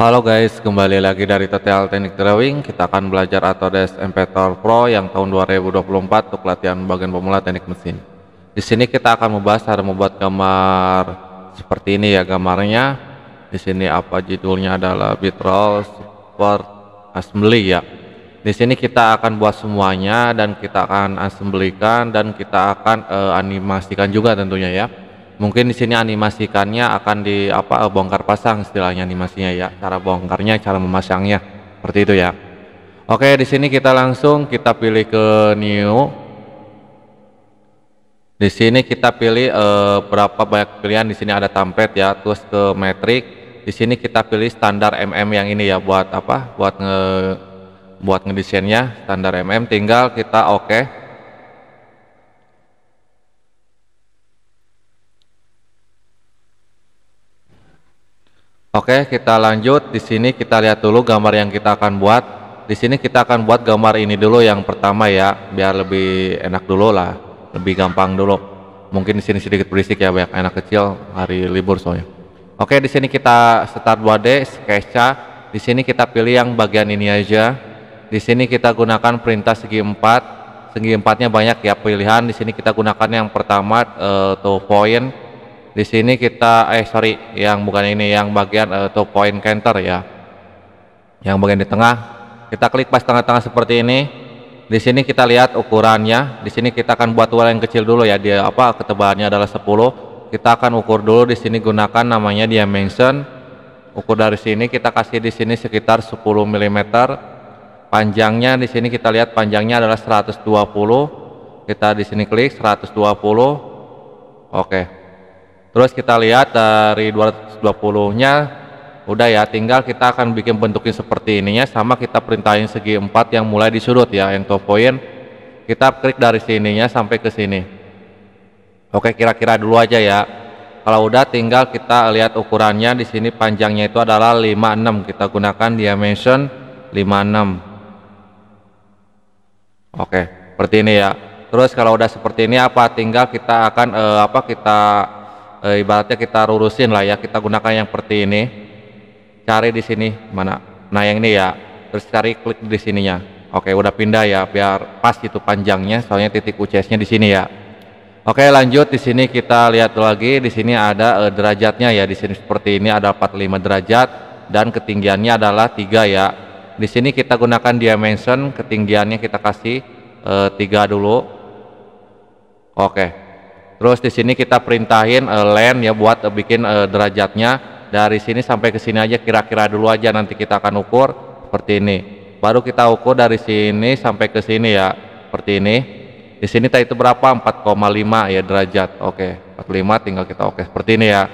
Halo guys, kembali lagi dari TTL Teknik Drawing. Kita akan belajar AutoDesk Tor Pro yang tahun 2024 untuk latihan bagian pemula teknik mesin. Di sini kita akan membahas cara membuat gambar seperti ini ya gambarnya. Di sini apa judulnya adalah Bitroll support assembly ya. Di sini kita akan buat semuanya dan kita akan assemblykan dan kita akan uh, animasikan juga tentunya ya mungkin di sini animasikannya akan di apa bongkar pasang istilahnya animasinya ya cara bongkarnya cara memasangnya seperti itu ya oke di sini kita langsung kita pilih ke new di sini kita pilih e, berapa banyak pilihan di sini ada template ya terus ke metric di sini kita pilih standar mm yang ini ya buat apa buat nge buat ngedesainnya standar mm tinggal kita oke okay Oke, kita lanjut. Di sini kita lihat dulu gambar yang kita akan buat. Di sini kita akan buat gambar ini dulu yang pertama ya, biar lebih enak dulu lah, lebih gampang dulu. Mungkin di sini sedikit berisik ya, banyak anak kecil hari libur soalnya. Oke, di sini kita start 2D, sketcha. Di sini kita pilih yang bagian ini aja. Di sini kita gunakan perintah segi 4. Segi empatnya banyak ya pilihan. Di sini kita gunakan yang pertama uh, eh, to point di sini kita eh sorry yang bukan ini yang bagian uh, eh, two point counter ya yang bagian di tengah kita klik pas tengah-tengah seperti ini di sini kita lihat ukurannya di sini kita akan buat wall yang kecil dulu ya dia apa ketebalannya adalah 10 kita akan ukur dulu di sini gunakan namanya dimension ukur dari sini kita kasih di sini sekitar 10 mm panjangnya di sini kita lihat panjangnya adalah 120 kita di sini klik 120 oke okay. Terus kita lihat dari 220-nya udah ya, tinggal kita akan bikin bentuknya seperti ininya sama kita perintahin segi 4 yang mulai di sudut ya, yang top point. Kita klik dari sininya sampai ke sini. Oke, kira-kira dulu aja ya. Kalau udah tinggal kita lihat ukurannya di sini panjangnya itu adalah 56. Kita gunakan dimension 56. Oke, seperti ini ya. Terus kalau udah seperti ini apa tinggal kita akan eh, apa kita e, ibaratnya kita lurusin lah ya kita gunakan yang seperti ini cari di sini mana nah yang ini ya terus cari klik di sininya oke udah pindah ya biar pas itu panjangnya soalnya titik UCS nya di sini ya oke lanjut di sini kita lihat lagi di sini ada e, derajatnya ya di sini seperti ini ada 45 derajat dan ketinggiannya adalah 3 ya di sini kita gunakan dimension ketinggiannya kita kasih e, eh, 3 dulu oke Terus di sini kita perintahin uh, land ya buat uh, bikin uh, derajatnya dari sini sampai ke sini aja kira-kira dulu aja nanti kita akan ukur seperti ini. Baru kita ukur dari sini sampai ke sini ya seperti ini. Di sini tadi itu berapa? 4,5 ya derajat. Oke, 45 tinggal kita oke seperti ini ya.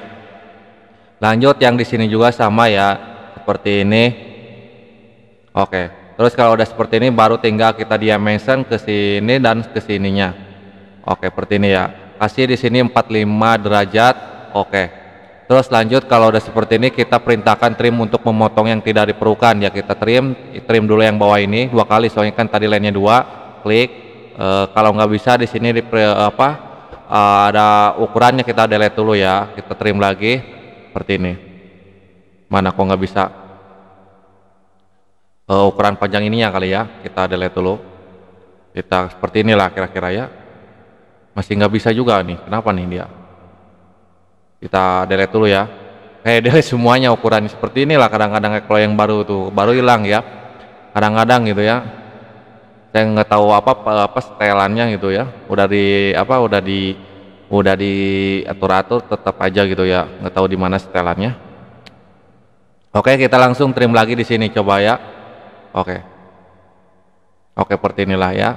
Lanjut yang di sini juga sama ya seperti ini. Oke. Terus kalau udah seperti ini baru tinggal kita dimension ke sini dan ke sininya. Oke, seperti ini ya kasih di sini 45 derajat oke terus lanjut kalau udah seperti ini kita perintahkan trim untuk memotong yang tidak diperlukan ya kita trim trim dulu yang bawah ini dua kali soalnya kan tadi lainnya dua klik e, kalau nggak bisa di sini di apa ada ukurannya kita delete dulu ya kita trim lagi seperti ini mana kok nggak bisa e, ukuran panjang ini ya kali ya kita delete dulu kita seperti inilah kira-kira ya masih nggak bisa juga nih kenapa nih dia kita delete dulu ya kayak delete semuanya ukuran seperti inilah kadang-kadang kalau yang baru tuh baru hilang ya kadang-kadang gitu ya saya nggak tahu apa apa setelannya gitu ya udah di apa udah di udah diatur-atur tetap aja gitu ya nggak tahu di mana setelannya oke kita langsung trim lagi di sini coba ya oke oke seperti inilah ya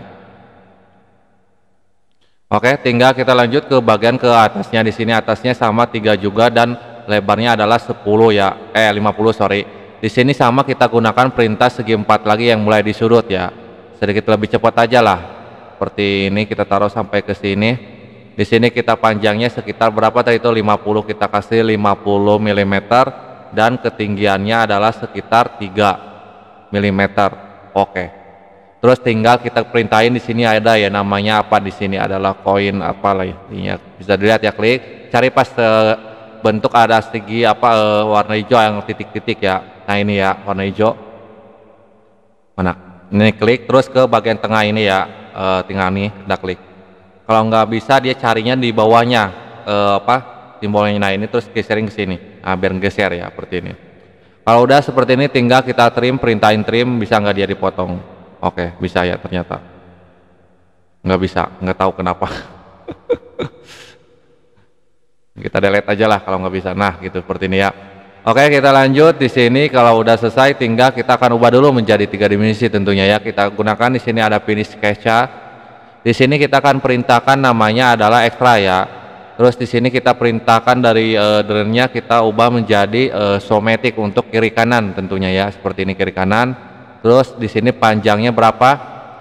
Oke, tinggal kita lanjut ke bagian ke atasnya. Di sini atasnya sama tiga juga dan lebarnya adalah 10 ya. Eh, 50 sorry. Di sini sama kita gunakan perintah segi empat lagi yang mulai disurut ya. Sedikit lebih cepat aja lah. Seperti ini kita taruh sampai ke sini. Di sini kita panjangnya sekitar berapa tadi itu 50 kita kasih 50 mm dan ketinggiannya adalah sekitar 3 mm. Oke. Okay. Terus tinggal kita perintahin di sini ada ya namanya apa di sini adalah koin apa lah ya, Bisa dilihat ya klik. Cari pas eh, bentuk ada segi apa eh, warna hijau yang titik-titik ya. Nah ini ya warna hijau. Mana? Ini klik terus ke bagian tengah ini ya. Uh, tinggal nih udah klik. Kalau nggak bisa dia carinya di bawahnya uh, apa simbolnya nah ini terus geserin ke sini. Nah, biar geser ya seperti ini. Kalau udah seperti ini tinggal kita trim perintahin trim bisa nggak dia dipotong. Oke, bisa ya ternyata. Nggak bisa, nggak tahu kenapa. kita delete aja lah kalau nggak bisa. Nah, gitu seperti ini ya. Oke, kita lanjut di sini kalau udah selesai tinggal kita akan ubah dulu menjadi tiga dimensi tentunya ya. Kita gunakan di sini ada finish sketcha. Di sini kita akan perintahkan namanya adalah extra ya. Terus di sini kita perintahkan dari uh, eh, drone-nya kita ubah menjadi uh, somatic untuk kiri kanan tentunya ya seperti ini kiri kanan. Terus di sini panjangnya berapa?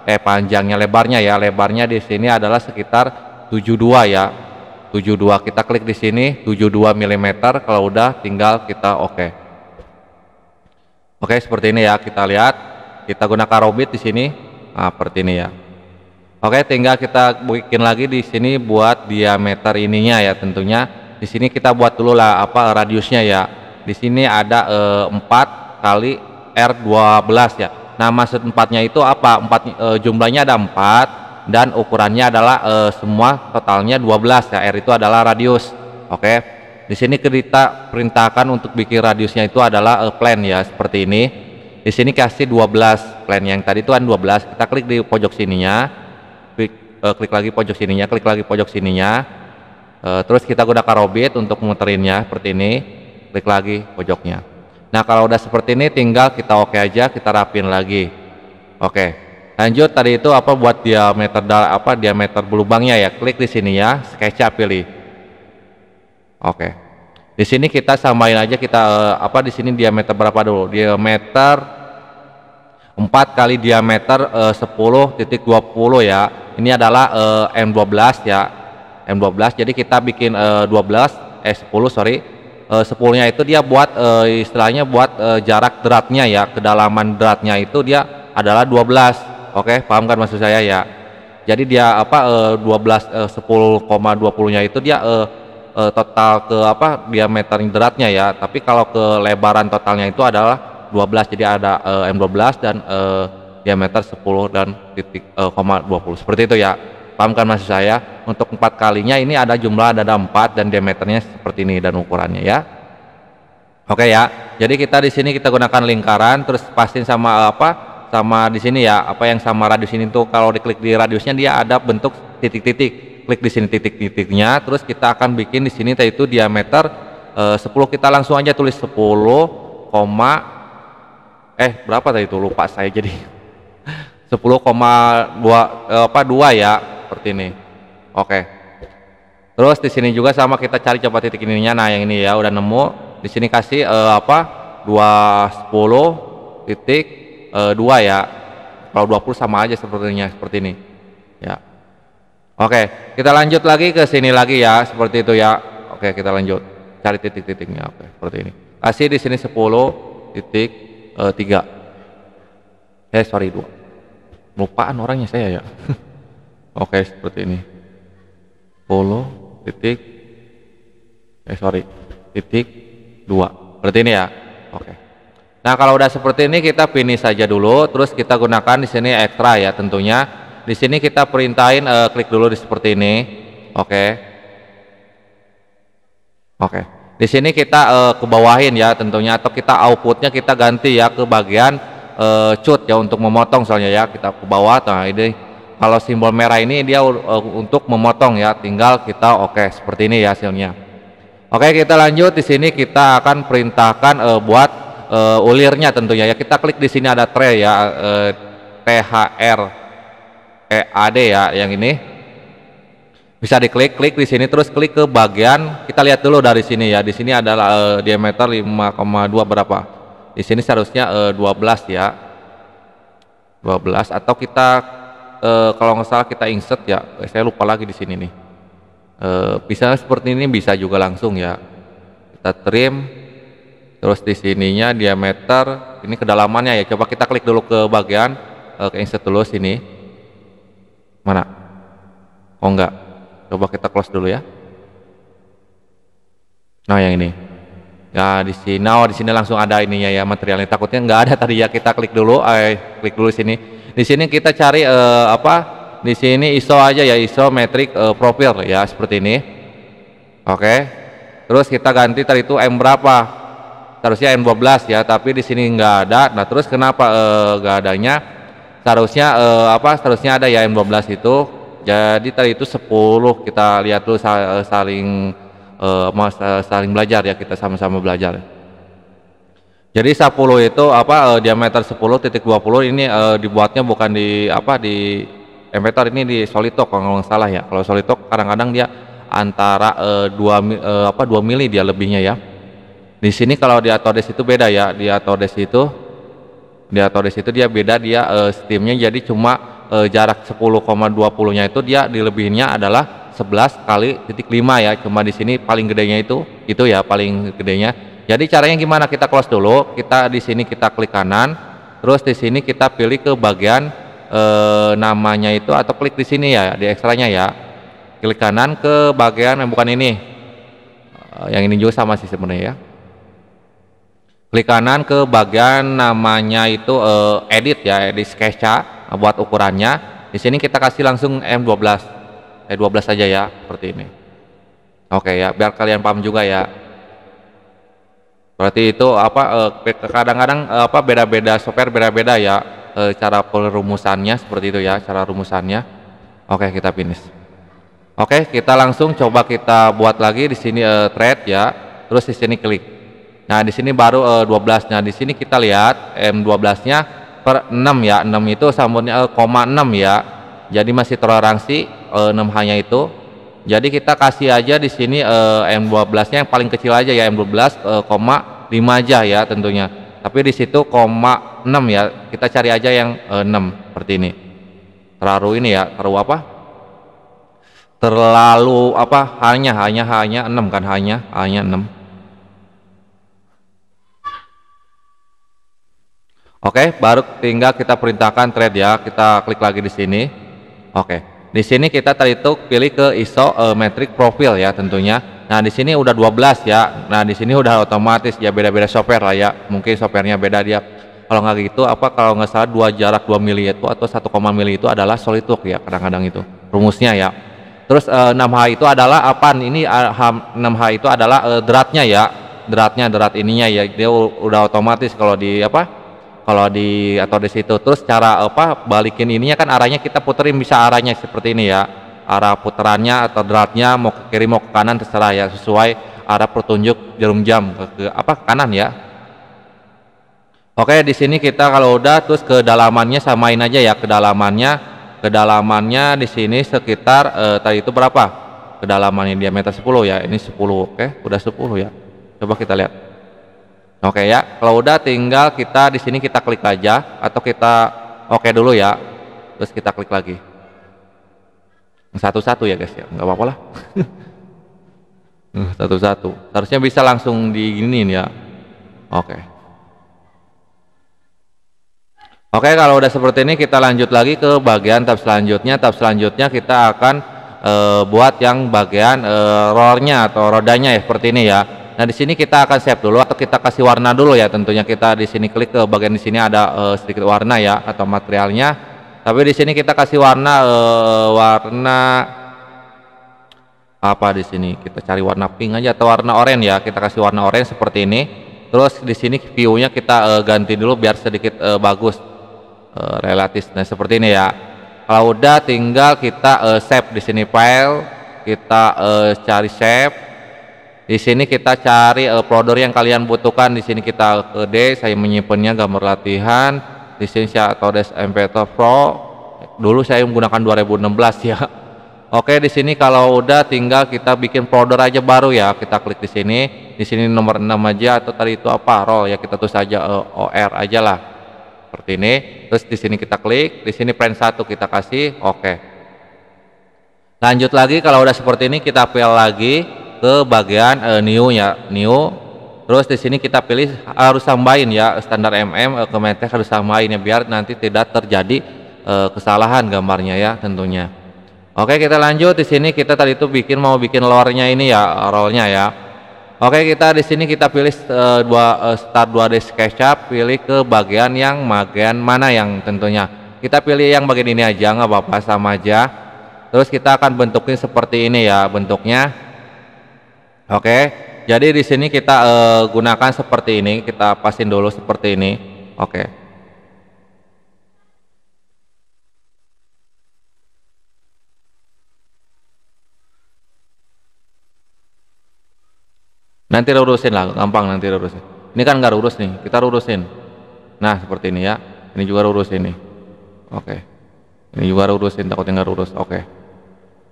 Eh panjangnya lebarnya ya. Lebarnya di sini adalah sekitar 72 ya. 72 kita klik di sini 72 mm kalau udah tinggal kita oke. Okay. Oke, okay, seperti ini ya. Kita lihat kita gunakan robit di sini. Nah, seperti ini ya. Oke, okay, tinggal kita bikin lagi di sini buat diameter ininya ya tentunya. Di sini kita buat dulu lah apa radiusnya ya. Di sini ada eh, 4 kali R12 ya. Nah maksud empatnya itu apa? Empat e, jumlahnya ada empat dan ukurannya adalah e, semua totalnya 12 ya. R itu adalah radius. Oke. Di sini kita perintahkan untuk bikin radiusnya itu adalah e, plan ya seperti ini. Di sini kasih 12 plan yang tadi itu kan 12. Kita klik di pojok sininya. Klik, e, klik lagi pojok sininya, klik lagi pojok sininya. E, terus kita gunakan robit untuk muterinnya seperti ini. Klik lagi pojoknya. Nah kalau udah seperti ini tinggal kita oke okay aja kita rapin lagi. Oke. Okay. Lanjut tadi itu apa buat diameter apa diameter lubangnya ya. Klik di sini ya, SketchUp pilih. Oke. Okay. Di sini kita samain aja kita eh, apa di sini diameter berapa dulu? Diameter 4 kali diameter eh, 10.20 ya. Ini adalah eh, M12 ya. M12 jadi kita bikin eh, 12 eh 10 sorry Eh, sepuluhnya itu dia buat uh, istilahnya buat uh, jarak deratnya ya kedalaman deratnya itu dia adalah 12 oke okay, paham kan maksud saya ya jadi dia apa uh, 12 uh, 10,20 nya itu dia uh, uh, total ke apa diameter deratnya ya tapi kalau ke lebaran totalnya itu adalah 12 jadi ada uh, M12 dan uh, diameter 10 dan titik uh, 20 seperti itu ya paham kan maksud saya untuk empat kalinya ini ada jumlah ada empat dan diameternya seperti ini dan ukurannya ya oke ya jadi kita di sini kita gunakan lingkaran terus pastiin sama eh, apa sama di sini ya apa yang sama radius ini tuh kalau diklik di radiusnya dia ada bentuk titik-titik klik di sini titik-titiknya terus kita akan bikin di sini yaitu diameter eh, 10 kita langsung aja tulis 10, koma eh berapa tadi itu lupa saya jadi 10,2 eh, apa 2 ya seperti ini oke terus di sini juga sama kita cari coba titik ininya nah yang ini ya udah nemu di sini kasih uh, apa 210 titik uh, eh, 2 ya kalau 20 sama aja sepertinya seperti ini ya oke kita lanjut lagi ke sini lagi ya seperti itu ya oke kita lanjut cari titik-titiknya oke seperti ini kasih di sini 10 titik uh, eh, 3 eh sorry 2 lupaan orangnya saya ya oke okay, seperti ini Polo titik eh sorry titik 2 Seperti ini ya oke okay. nah kalau udah seperti ini kita finish saja dulu terus kita gunakan di sini ekstra ya tentunya di sini kita perintahin eh, klik dulu di seperti ini oke okay. oke okay. di sini kita eh, kebawahin ya tentunya atau kita outputnya kita ganti ya ke bagian eh, cut ya untuk memotong soalnya ya kita ke bawah nah ini kalau simbol merah ini dia eh, untuk memotong ya tinggal kita oke okay, seperti ini ya hasilnya oke okay, kita lanjut di sini kita akan perintahkan uh, buat uh, ulirnya tentunya ya kita klik di sini ada tray ya uh, thr ead ya yang ini bisa diklik klik di sini terus klik ke bagian kita lihat dulu dari sini ya di sini adalah uh, diameter 5,2 berapa di sini seharusnya uh, 12 ya 12 atau kita e, kalau nggak salah kita insert ya eh, saya lupa lagi di sini nih e, bisa seperti ini bisa juga langsung ya kita trim terus di sininya diameter ini kedalamannya ya coba kita klik dulu ke bagian e, ke insert dulu sini mana oh enggak coba kita close dulu ya nah yang ini ya di sini nah oh, di sini langsung ada ininya ya materialnya takutnya nggak ada tadi ya kita klik dulu eh klik dulu sini di sini kita cari uh, apa? Di sini ISO aja ya ISO metric uh, eh, profil ya seperti ini. Oke. Okay. Terus kita ganti tadi itu M berapa? Seharusnya M12 ya, tapi di sini nggak ada. Nah, terus kenapa eh, nggak uh, adanya? Seharusnya uh, apa? Seharusnya ada ya M12 itu. Jadi tadi itu 10 kita lihat tuh saling uh, saling belajar ya kita sama-sama belajar. Jadi 10 itu apa uh, diameter 10 titik 20 ini uh, dibuatnya bukan di apa di emeter ini di solitok kalau nggak salah ya. Kalau solitok kadang-kadang dia antara uh, 2 uh, apa 2 mili dia lebihnya ya. Di sini kalau di atodes itu beda ya. Di atodes itu di atodes itu dia beda dia uh, steamnya jadi cuma uh, jarak 10,20-nya itu dia dilebihinnya adalah 11 kali titik 5 ya. Cuma di sini paling gedenya itu itu ya paling gedenya jadi caranya gimana? Kita close dulu. Kita di sini kita klik kanan, terus di sini kita pilih ke bagian e, namanya itu atau klik di sini ya di ekstranya ya. Klik kanan ke bagian yang bukan ini. Eh, yang ini juga sama sih sebenarnya ya. Klik kanan ke bagian namanya itu e, edit ya, edit sketcha ya, buat ukurannya. Di sini kita kasih langsung M12. Eh 12 saja ya, seperti ini. Oke ya, biar kalian paham juga ya. Berarti itu apa eh, kadang-kadang eh, apa beda-beda software beda-beda ya eh, cara perumusannya seperti itu ya, cara rumusannya. Oke, kita finish. Oke, kita langsung coba kita buat lagi di sini trade thread ya. Terus di sini klik. Nah, di sini baru eh, 12. nya di sini kita lihat M12-nya per 6 ya. 6 itu eh, koma 0,6 ya. Jadi masih toleransi enam 6 hanya itu jadi kita kasih aja di sini eh, M12-nya yang paling kecil aja ya M12 eh, koma 5 aja ya tentunya. Tapi di situ koma 6 ya. Kita cari aja yang eh, 6 seperti ini. Terlalu ini ya, terlalu apa? Terlalu apa? Hanya hanya hanya 6 kan hanya hanya 6. Oke, baru tinggal kita perintahkan trade ya. Kita klik lagi di sini. Oke. Di sini kita terhitung pilih ke ISO metric profil ya tentunya. Nah, di sini udah 12 ya. Nah, di sini udah otomatis ya beda-beda software lah ya. Mungkin softwarenya beda dia. Kalau nggak gitu apa kalau nggak salah dua jarak 2 mili itu atau 1, mili itu adalah solid work ya kadang-kadang itu rumusnya ya. Terus eh, 6H itu adalah apa? Ini 6H eh, itu adalah eh, deratnya ya. Deratnya, derat ininya ya. Dia udah otomatis kalau di apa? kalau di atau di situ terus cara apa balikin ininya kan arahnya kita puterin bisa arahnya seperti ini ya arah putarannya atau dratnya mau ke kiri mau ke kanan terserah ya sesuai arah petunjuk jarum jam ke, ke apa ke kanan ya oke di sini kita kalau udah terus kedalamannya samain aja ya kedalamannya kedalamannya di sini sekitar eh, tadi itu berapa kedalamannya diameter 10 ya ini 10 oke udah 10 ya coba kita lihat Oke okay, ya, kalau udah tinggal kita di sini kita klik aja atau kita oke okay dulu ya, terus kita klik lagi. Satu-satu ya guys ya, nggak apa-apa lah. Satu-satu, harusnya bisa langsung di nih ya. Oke. Okay. Oke, kalau udah seperti ini kita lanjut lagi ke bagian tab selanjutnya. Tab selanjutnya kita akan e, buat yang bagian e, rollnya atau rodanya ya seperti ini ya. Nah, di sini kita akan save dulu atau kita kasih warna dulu ya. Tentunya kita di sini klik ke bagian di sini ada uh, sedikit warna ya atau materialnya. Tapi di sini kita kasih warna uh, warna apa di sini? Kita cari warna pink aja atau warna oranye ya. Kita kasih warna oranye seperti ini. Terus di sini viewnya kita uh, ganti dulu biar sedikit uh, bagus uh, relatif. Nah, seperti ini ya. Kalau udah tinggal kita uh, save di sini file, kita uh, cari save di sini kita cari uh, eh, folder yang kalian butuhkan. Di sini kita ke D, saya menyimpannya gambar latihan. Di sini saya Todes mp Pro. Dulu saya menggunakan 2016 ya. Oke, di sini kalau udah tinggal kita bikin folder aja baru ya. Kita klik di sini. Di sini nomor 6 aja atau tadi itu apa? Roll ya kita tulis aja uh, eh, OR aja lah. Seperti ini. Terus di sini kita klik, di sini print satu kita kasih. Oke. Lanjut lagi kalau udah seperti ini kita pilih lagi ke bagian uh, eh, new ya new terus di sini kita pilih harus sambain ya standar mm uh, harus sambain ya biar nanti tidak terjadi uh, kesalahan gambarnya ya tentunya oke kita lanjut di sini kita tadi itu bikin mau bikin luarnya ini ya rollnya ya oke kita di sini kita pilih uh, dua uh, start 2D SketchUp pilih ke bagian yang bagian mana yang tentunya kita pilih yang bagian ini aja nggak apa-apa sama aja terus kita akan bentuknya seperti ini ya bentuknya Oke, jadi di sini kita uh, gunakan seperti ini, kita pasin dulu seperti ini. Oke. Nanti lurusin lah, gampang nanti lurusin. Ini kan nggak lurus nih, kita lurusin. Nah seperti ini ya, ini juga lurus ini. Oke, ini juga lurusin, takutnya nggak lurus. Oke. Okay.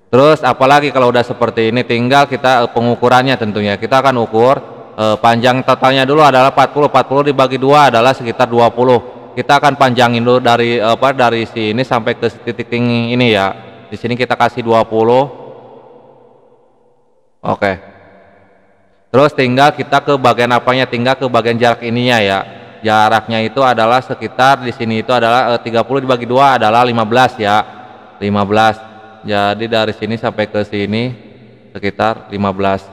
Terus apalagi kalau udah seperti ini tinggal kita eh, pengukurannya tentunya. Kita akan ukur eh, panjang totalnya dulu adalah 40. 40 dibagi dua adalah sekitar 20. Kita akan panjangin dulu dari eh, apa dari sini sampai ke titik tinggi ini ya. Di sini kita kasih 20. Oke. Terus tinggal kita ke bagian apanya? Tinggal ke bagian jarak ininya ya. Jaraknya itu adalah sekitar di sini itu adalah eh, 30 dibagi dua adalah 15 ya. 15 jadi dari sini sampai ke sini sekitar 15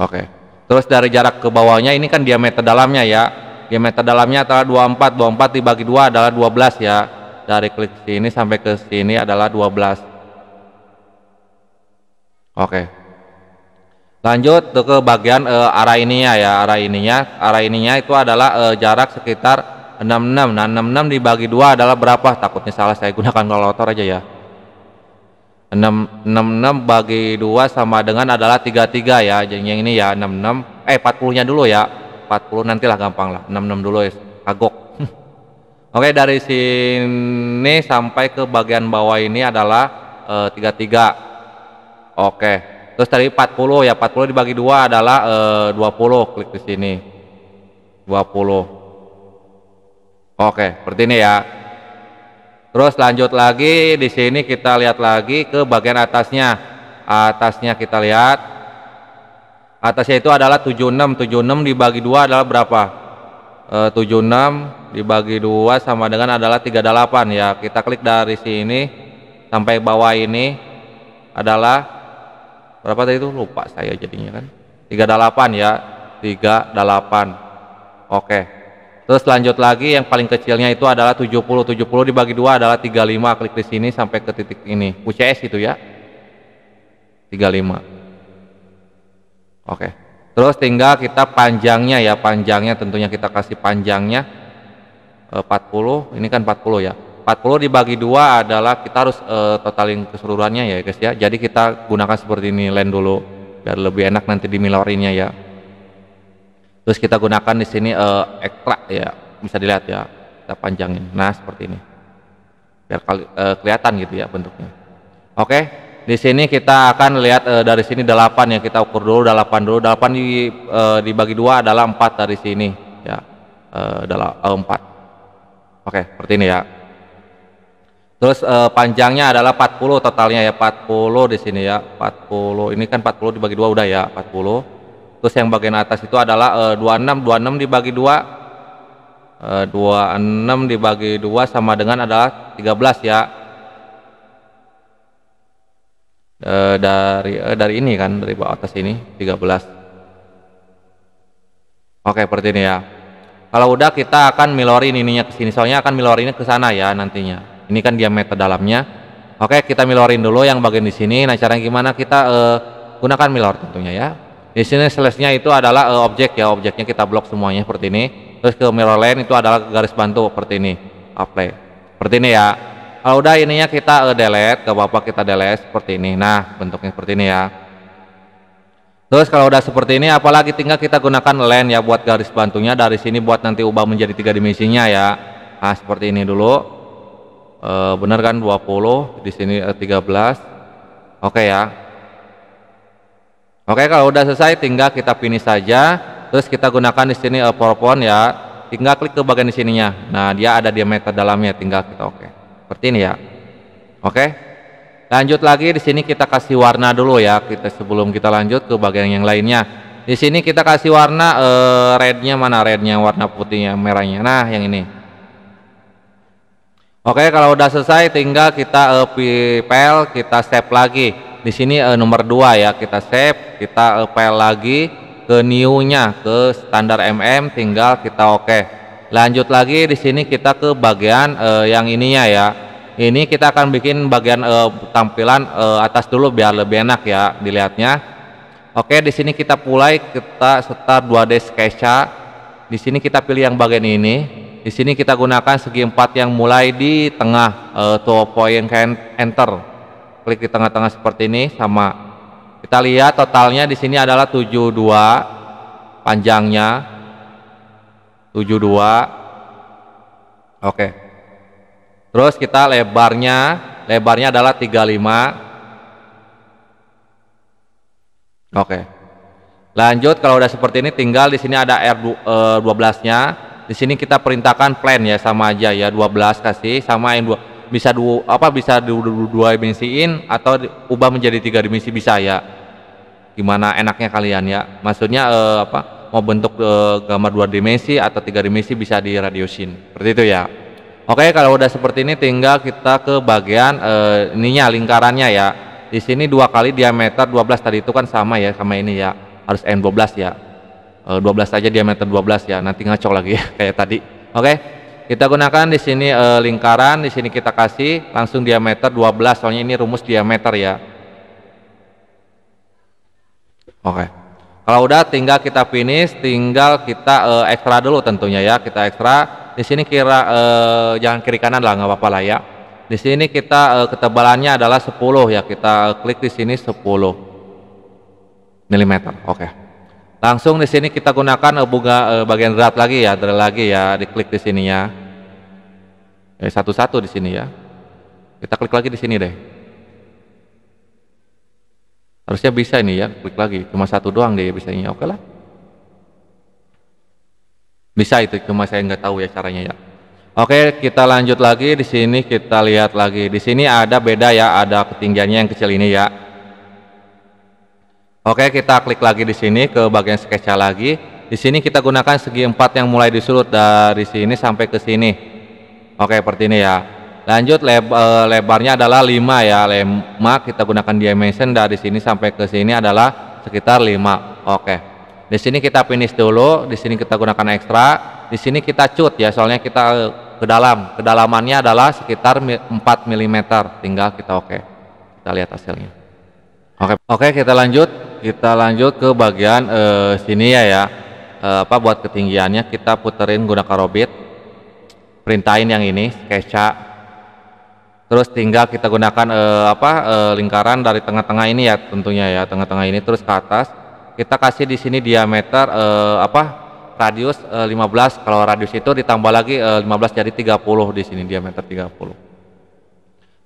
oke terus dari jarak ke bawahnya ini kan diameter dalamnya ya diameter dalamnya adalah 24 24 dibagi 2 adalah 12 ya dari klik sini sampai ke sini adalah 12 oke lanjut ke bagian uh, arah ininya ya arah ininya arah ininya itu adalah uh, jarak sekitar 66 nah 66 dibagi dua adalah berapa takutnya salah saya gunakan kalkulator aja ya 6, 66 bagi 2 sama dengan adalah 33 ya yang, yang ini ya 66 eh 40 nya dulu ya 40 nantilah gampang lah 66 dulu ya Agok. oke dari sini sampai ke bagian bawah ini adalah 33 eh, oke terus dari 40 ya 40 dibagi dua adalah 20 eh, klik di sini 20 Oke, seperti ini ya. Terus lanjut lagi di sini kita lihat lagi ke bagian atasnya. Atasnya kita lihat. Atasnya itu adalah 76. 76 dibagi dua adalah berapa? E, 76 dibagi dua sama dengan adalah 38 ya. Kita klik dari sini sampai bawah ini adalah berapa tadi itu lupa saya jadinya kan. 38 ya. 38. Oke. Terus lanjut lagi yang paling kecilnya itu adalah 70 70 dibagi dua adalah 35 klik di sini sampai ke titik ini UCS itu ya 35 oke terus tinggal kita panjangnya ya panjangnya tentunya kita kasih panjangnya 40 e, ini kan 40 ya 40 dibagi dua adalah kita harus uh, totalin keseluruhannya ya guys ya jadi kita gunakan seperti ini len dulu biar lebih enak nanti di milorinnya ya terus kita gunakan di sini uh, eh, ekstra ya bisa dilihat ya kita panjangin nah seperti ini biar kali, uh, kelihatan gitu ya bentuknya oke okay. di sini kita akan lihat uh, dari sini 8 ya kita ukur dulu 8 dulu 8 di, uh, dibagi dua adalah 4 dari sini ya uh, adalah uh, 4 oke okay, seperti ini ya Terus uh, panjangnya adalah 40 totalnya ya 40 di sini ya 40 ini kan 40 dibagi dua udah ya 40 terus yang bagian atas itu adalah e, 26 26 dibagi 2 e, 26 dibagi 2 sama dengan adalah 13 ya e, dari e, dari ini kan dari bawah atas ini 13 oke seperti ini ya kalau udah kita akan milorin ininya ke sini soalnya akan milorinnya ke sana ya nantinya ini kan diameter dalamnya oke kita milorin dulu yang bagian di sini nah caranya gimana kita e, gunakan milor tentunya ya di sini slice-nya itu adalah uh, objek ya objeknya kita blok semuanya seperti ini terus ke mirror lane itu adalah garis bantu seperti ini apply seperti ini ya kalau udah ininya kita uh, delete ke bapak kita delete seperti ini nah bentuknya seperti ini ya terus kalau udah seperti ini apalagi tinggal kita gunakan lane ya buat garis bantunya dari sini buat nanti ubah menjadi tiga dimensinya ya nah seperti ini dulu uh, bener kan 20 di sini uh, 13 oke ya Oke, kalau udah selesai tinggal kita finish saja. Terus kita gunakan di sini uh, PowerPoint ya. Tinggal klik ke bagian di sininya. Nah, dia ada diameter dalamnya tinggal kita oke. Okay. Seperti ini ya. Oke. Okay. Lanjut lagi di sini kita kasih warna dulu ya. Kita sebelum kita lanjut ke bagian yang lainnya. Di sini kita kasih warna uh, rednya mana rednya warna putihnya merahnya. Nah, yang ini. Oke, okay, kalau udah selesai tinggal kita uh, pipel, kita step lagi di sini uh, nomor 2 ya kita save kita uh, file lagi ke new nya ke standar mm tinggal kita oke okay. lanjut lagi di sini kita ke bagian uh, yang ininya ya ini kita akan bikin bagian uh, tampilan uh, atas dulu biar lebih enak ya dilihatnya oke okay, di sini kita mulai kita setar 2D sketcha di sini kita pilih yang bagian ini di sini kita gunakan segi empat yang mulai di tengah uh, two point enter klik di tengah-tengah seperti ini sama kita lihat totalnya di sini adalah 72 panjangnya 72 oke terus kita lebarnya lebarnya adalah 35 oke lanjut kalau udah seperti ini tinggal di sini ada R12 eh, nya di sini kita perintahkan plan ya sama aja ya 12 kasih sama yang 2 bisa dua apa bisa dua, dua, dua dimensiin atau ubah menjadi tiga dimensi bisa ya gimana enaknya kalian ya maksudnya eh, apa mau bentuk eh, gambar dua dimensi atau tiga dimensi bisa di radiusin seperti itu ya oke kalau udah seperti ini tinggal kita ke bagian eh, ininya lingkarannya ya di sini dua kali diameter 12 tadi itu kan sama ya sama ini ya harus n 12 ya 12 eh, aja diameter 12 ya nanti ngaco lagi ya kayak tadi oke kita gunakan di sini e, lingkaran, di sini kita kasih langsung diameter 12, soalnya ini rumus diameter ya. Oke. Kalau udah tinggal kita finish, tinggal kita e, ekstra dulu tentunya ya, kita ekstra. Di sini kira e, eh, jangan kiri kanan lah, nggak apa-apa lah ya. Di sini kita e, ketebalannya adalah 10 ya, kita klik di sini 10 mm. Oke. Okay. Langsung di sini kita gunakan eh, bunga eh, bagian berat lagi ya, ada lagi ya, diklik di sini ya eh, Satu-satu di sini ya. Kita klik lagi di sini deh. Harusnya bisa ini ya, klik lagi. Cuma satu doang deh bisa ini. oke lah. Bisa itu, cuma saya nggak tahu ya caranya ya. Oke, kita lanjut lagi di sini kita lihat lagi. Di sini ada beda ya, ada ketinggiannya yang kecil ini ya Oke, kita klik lagi di sini ke bagian sketsa lagi. Di sini kita gunakan segi empat yang mulai disulut dari sini sampai ke sini. Oke, seperti ini ya. Lanjut eh, lebarnya adalah 5 ya. lima. kita gunakan dimension dari sini sampai ke sini adalah sekitar 5. Oke. Di sini kita finish dulu, di sini kita gunakan ekstra, di sini kita cut ya, soalnya kita eh, ke dalam. Kedalamannya adalah sekitar 4 mm. Tinggal kita oke. Kita lihat hasilnya. Oke, oke kita lanjut, kita lanjut ke bagian uh, sini ya ya. Uh, apa buat ketinggiannya kita puterin gunakan karobit. Perintahin yang ini, sketsa, Terus tinggal kita gunakan uh, apa uh, lingkaran dari tengah-tengah ini ya tentunya ya, tengah-tengah ini terus ke atas. Kita kasih di sini diameter uh, apa radius uh, 15. Kalau radius itu ditambah lagi uh, 15 jadi 30 di sini diameter 30.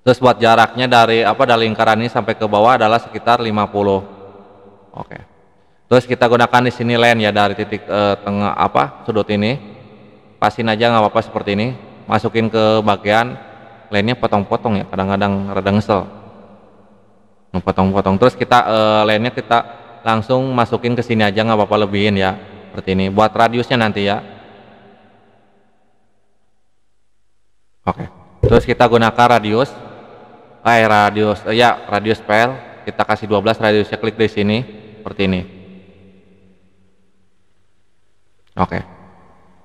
Terus buat jaraknya dari apa dari lingkaran ini sampai ke bawah adalah sekitar 50. Oke. Okay. Terus kita gunakan di sini line ya dari titik eh, tengah apa sudut ini. Pasin aja nggak apa-apa seperti ini. Masukin ke bagian lainnya potong-potong ya kadang-kadang rada ngesel. Nah, potong-potong. Terus kita eh, lainnya kita langsung masukin ke sini aja nggak apa-apa lebihin ya seperti ini. Buat radiusnya nanti ya. Oke. Okay. Terus kita gunakan radius eh radius eh, ya radius pel kita kasih 12 radiusnya klik di sini seperti ini oke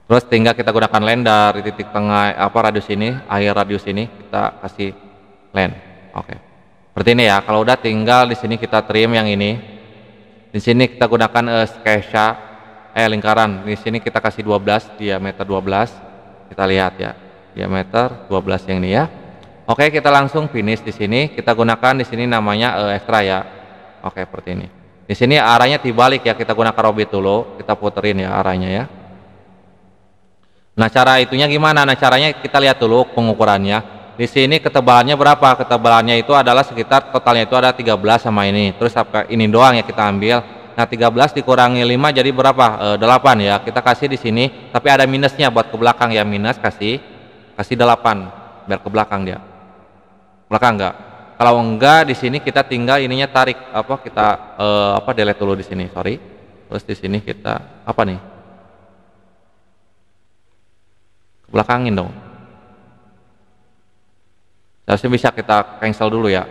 terus tinggal kita gunakan len dari titik tengah apa radius ini air radius ini kita kasih len oke seperti ini ya kalau udah tinggal di sini kita trim yang ini di sini kita gunakan uh, eh, sketsa eh lingkaran di sini kita kasih 12 diameter 12 kita lihat ya diameter 12 yang ini ya Oke, kita langsung finish di sini. Kita gunakan di sini namanya uh, eh, extra ya. Oke, seperti ini. Di sini arahnya dibalik ya, kita gunakan robit dulu, kita puterin ya arahnya ya. Nah, cara itunya gimana? Nah, caranya kita lihat dulu pengukurannya. Di sini ketebalannya berapa? Ketebalannya itu adalah sekitar totalnya itu ada 13 sama ini. Terus ini doang ya kita ambil. Nah, 13 dikurangi 5 jadi berapa? E, eh, 8 ya. Kita kasih di sini, tapi ada minusnya buat ke belakang ya, minus kasih kasih 8 biar ke belakang dia belakang enggak. Kalau enggak di sini kita tinggal ininya tarik apa kita eh, apa delete dulu di sini, sorry. Terus di sini kita apa nih? Ke belakangin dong. Harusnya bisa kita cancel dulu ya.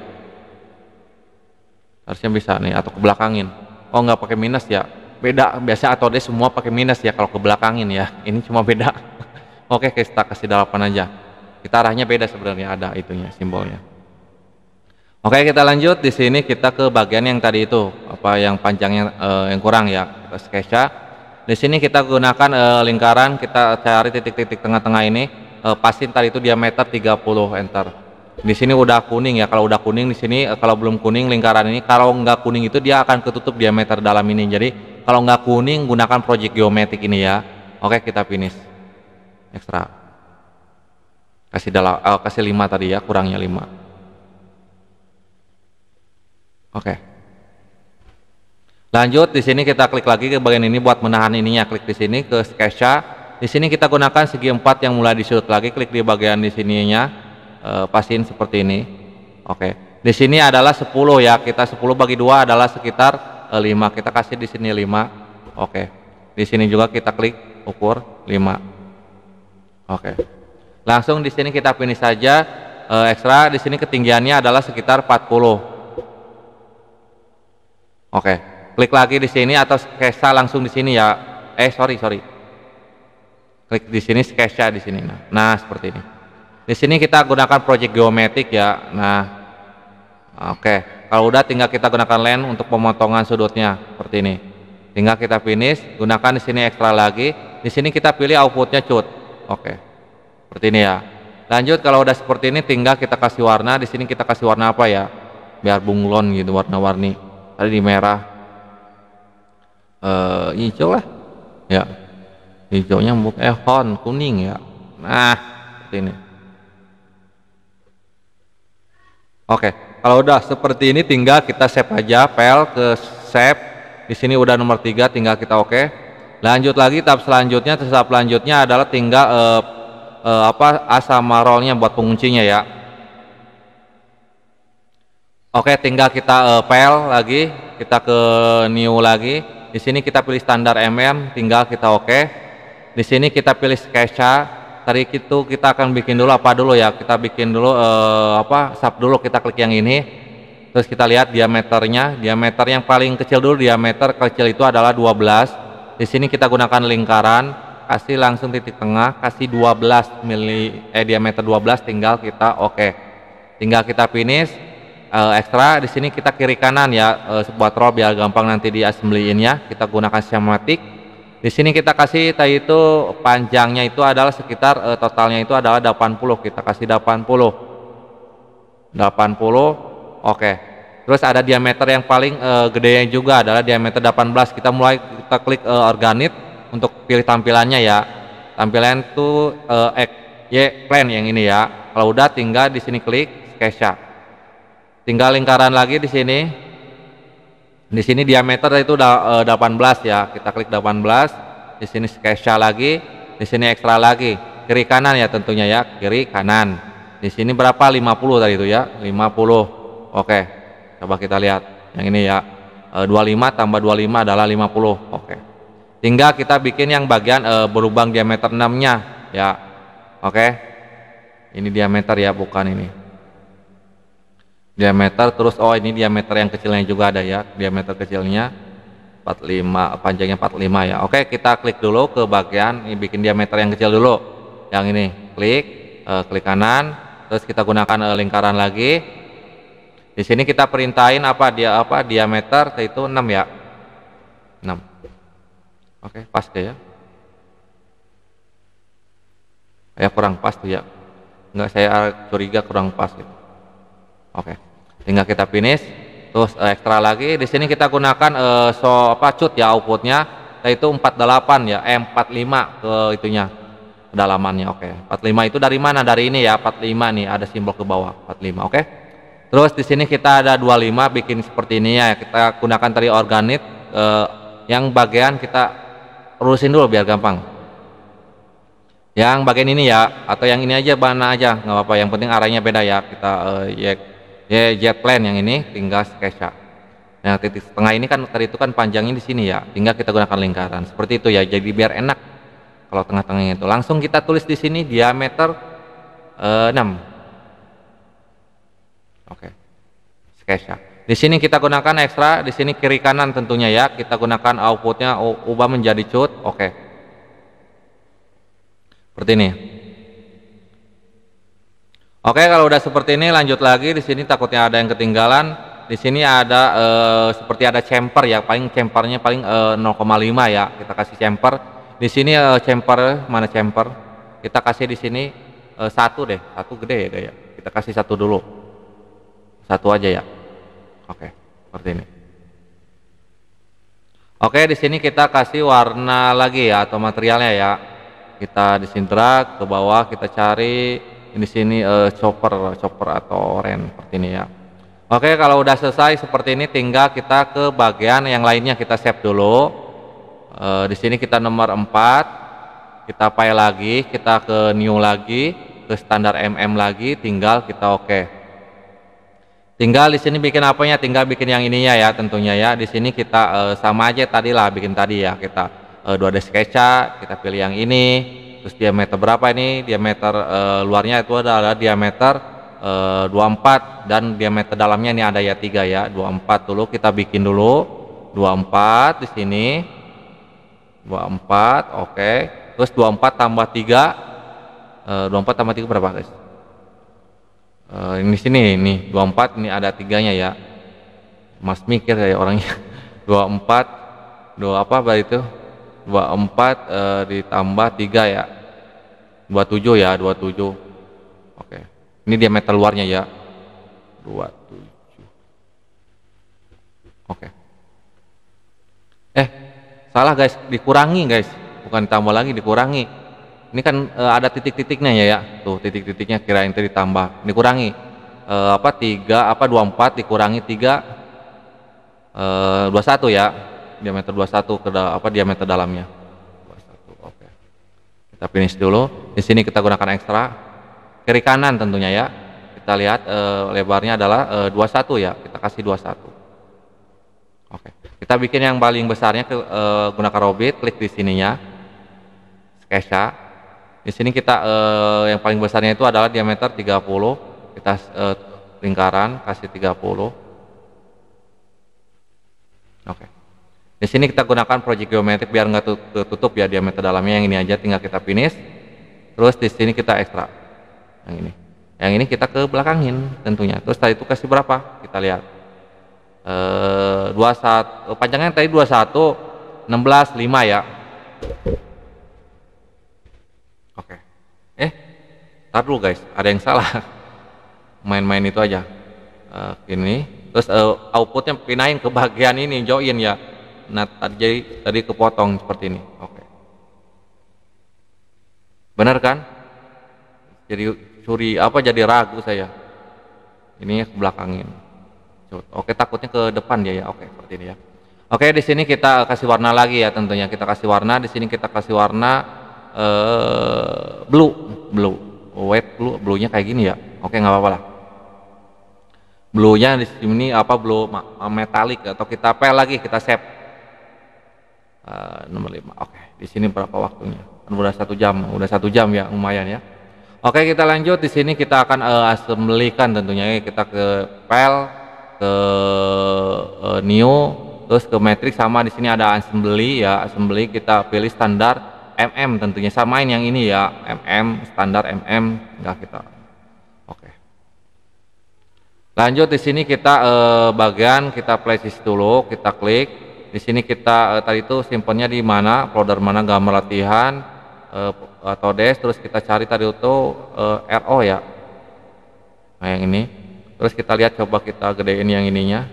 Harusnya bisa nih atau ke belakangin. Oh nggak pakai minus ya. Beda biasa atau deh semua pakai minus ya kalau ke belakangin ya. Ini cuma beda. Oke, kita kasih delapan aja. Kita arahnya beda sebenarnya ada itunya simbolnya. Oke, kita lanjut di sini kita ke bagian yang tadi itu, apa yang panjangnya eh, yang kurang ya, kita sketsa. Di sini kita gunakan eh, lingkaran, kita cari titik-titik tengah-tengah ini, eh, tadi itu diameter 30 enter. Di sini udah kuning ya, kalau udah kuning di sini eh, kalau belum kuning lingkaran ini, kalau nggak kuning itu dia akan ketutup diameter dalam ini. Jadi kalau nggak kuning gunakan project geometrik ini ya. Oke, kita finish. Ekstra. Kasih dalam eh, kasih lima tadi ya, kurangnya lima. Oke. Lanjut di sini kita klik lagi ke bagian ini buat menahan ininya, klik di sini ke sketcha. Di sini kita gunakan segi empat yang mulai disudut lagi, klik di bagian di sininya, e, pasin seperti ini. Oke. Di sini adalah 10 ya, kita 10 bagi dua adalah sekitar eh, lima. 5. Kita kasih di sini lima. Oke. Di sini juga kita klik ukur 5. Oke. Langsung di sini kita finish saja e, ekstra di sini ketinggiannya adalah sekitar 40. Oke, klik lagi di sini atau sketsa langsung di sini ya. Eh, sorry, sorry. Klik di sini sketsa di sini. Nah, nah seperti ini. Di sini kita gunakan project geometrik ya. Nah, oke. Kalau udah tinggal kita gunakan lens untuk pemotongan sudutnya seperti ini. Tinggal kita finish, gunakan di sini ekstra lagi. Di sini kita pilih outputnya cut. Oke. Seperti ini ya. Lanjut kalau udah seperti ini tinggal kita kasih warna. Di sini kita kasih warna apa ya? Biar bunglon gitu warna-warni ada di merah eh, hijau lah ya hijaunya eh hon kuning ya nah seperti ini oke kalau udah seperti ini tinggal kita save aja file ke save di sini udah nomor tiga tinggal kita oke lanjut lagi tahap selanjutnya tahap selanjutnya adalah tinggal eh, eh, apa buat penguncinya ya Oke, tinggal kita uh, eh, file lagi, kita ke new lagi. Di sini kita pilih standar mm, tinggal kita oke. Okay. Di sini kita pilih sketcha. Tadi itu kita akan bikin dulu apa dulu ya? Kita bikin dulu uh, apa? Sub dulu kita klik yang ini. Terus kita lihat diameternya. Diameter yang paling kecil dulu diameter kecil itu adalah 12. Di sini kita gunakan lingkaran, kasih langsung titik tengah, kasih 12 mili eh diameter 12 tinggal kita oke. Okay. Tinggal kita finish uh, ekstra di sini kita kiri kanan ya uh, sebuah roll biar gampang nanti di ya kita gunakan schematic di sini kita kasih tadi itu panjangnya itu adalah sekitar uh, totalnya itu adalah 80 kita kasih 80 80 oke okay. terus ada diameter yang paling uh, gede juga adalah diameter 18 kita mulai kita klik uh, organit untuk pilih tampilannya ya tampilan itu uh, X, Y plan yang ini ya kalau udah tinggal di sini klik SketchUp tinggal lingkaran lagi di sini di sini diameter itu 18 eh, ya kita klik 18 di sini special lagi di sini ekstra lagi kiri kanan ya tentunya ya kiri kanan di sini berapa 50 tadi itu ya 50 oke coba kita lihat yang ini ya 25 eh, tambah 25 adalah 50 oke tinggal kita bikin yang bagian e, eh, berlubang diameter 6 nya ya oke ini diameter ya bukan ini diameter terus oh ini diameter yang kecilnya juga ada ya diameter kecilnya 45 panjangnya 45 ya oke kita klik dulu ke bagian ini bikin diameter yang kecil dulu yang ini klik eh, klik kanan terus kita gunakan eh, lingkaran lagi di sini kita perintahin apa dia apa diameter itu 6 ya 6 oke pas deh ya ya kurang pas tuh ya enggak saya curiga kurang pas gitu oke tinggal kita finish terus uh, ekstra lagi di sini kita gunakan uh, so apa cut ya outputnya yaitu 48 ya eh, 45 ke itunya kedalamannya oke okay. 45 itu dari mana dari ini ya 45 nih ada simbol ke bawah 45 oke okay. terus di sini kita ada 25 bikin seperti ini ya kita gunakan tadi organik uh, yang bagian kita urusin dulu biar gampang yang bagian ini ya atau yang ini aja mana aja nggak apa-apa yang penting arahnya beda ya kita uh, ya ya jet plane yang ini tinggal sketsa nah titik setengah ini kan tadi itu kan panjangnya di sini ya tinggal kita gunakan lingkaran seperti itu ya jadi biar enak kalau tengah-tengahnya itu langsung kita tulis di sini diameter uh, eh, 6 oke sketsa di sini kita gunakan ekstra di sini kiri kanan tentunya ya kita gunakan outputnya ubah menjadi cut oke seperti ini Oke, kalau udah seperti ini lanjut lagi. Di sini takutnya ada yang ketinggalan. Di sini ada e, seperti ada champer ya, paling champernya paling e, eh, 0,5 ya. Kita kasih champer Di sini e, mana champer Kita kasih di sini e, satu deh, satu gede ya, kayak. Kita kasih satu dulu, satu aja ya. Oke, seperti ini. Oke, di sini kita kasih warna lagi ya atau materialnya ya. Kita disintrak ke bawah, kita cari di sini uh, chopper chopper atau ren seperti ini ya Oke kalau udah selesai seperti ini tinggal kita ke bagian yang lainnya kita save dulu uh, di sini kita nomor 4 kita file lagi kita ke new lagi ke standar mm lagi tinggal kita oke tinggal di sini bikin apanya tinggal bikin yang ininya ya tentunya ya di sini kita uh, sama aja tadi lah bikin tadi ya kita uh, 2D kita pilih yang ini terus diameter berapa ini diameter e, luarnya itu adalah diameter e, eh, 24 dan diameter dalamnya ini ada ya 3 ya 24 dulu kita bikin dulu 24 di sini 24 oke okay. terus 24 tambah 3 e, 24 tambah 3 berapa guys e, ini sini ini 24 ini ada tiganya ya mas mikir ya orangnya 24 dua apa berarti itu 24 e, eh, ditambah 3 ya 27 ya 27 oke ini diameter luarnya ya 27 oke eh salah guys dikurangi guys bukan ditambah lagi dikurangi ini kan e, ada titik-titiknya ya ya tuh titik-titiknya kirain tadi ditambah dikurangi e, apa 3 apa 24 dikurangi 3 e, 21 ya diameter 21 ke da, apa diameter dalamnya 21 oke okay. kita finish dulu di sini kita gunakan ekstra kiri kanan tentunya ya kita lihat e, lebarnya adalah e, eh, 21 ya kita kasih 21 oke okay. kita bikin yang paling besarnya ke, e, gunakan robit klik di sininya Sketch. di sini kita e, yang paling besarnya itu adalah diameter 30 kita e, lingkaran kasih 30 oke okay. Di sini kita gunakan project geometrik biar nggak tertutup ya diameter dalamnya yang ini aja tinggal kita finish. Terus di sini kita ekstra. Yang ini. Yang ini kita ke belakangin tentunya. Terus tadi itu kasih berapa? Kita lihat. Eh 21 panjangnya tadi 21 16 5 ya. Oke. Eh, tar dulu guys, ada yang salah. Main-main itu aja. Uh, ini terus uh, outputnya pinain ke bagian ini join ya Nah, tadi tadi kepotong seperti ini. Oke. Okay. Benar kan? Jadi curi apa jadi ragu saya. Ini ke belakangin. Oke, takutnya ke depan dia ya. Oke, seperti ini ya. Oke, di sini kita kasih warna lagi ya tentunya. Kita kasih warna, di sini kita kasih warna uh, blue, blue. white blue, blue-nya kayak gini ya. Oke, nggak apa-apa lah blue-nya di sini apa blue metalik atau kita pel lagi kita save uh, nomor 5 oke okay. di sini berapa waktunya kan udah satu jam udah satu jam ya lumayan ya oke okay, kita lanjut di sini kita akan uh, eh, asembelikan tentunya kita ke pel ke uh, new terus ke matrix sama di sini ada assembly ya assembly kita pilih standar mm tentunya samain yang ini ya mm standar mm enggak kita oke lanjut di sini kita eh, bagian kita play dulu kita klik di sini kita eh, tadi itu simpennya di mana folder mana gambar latihan eh, atau eh, des terus kita cari tadi itu eh, RO ya nah yang ini terus kita lihat coba kita gedein yang ininya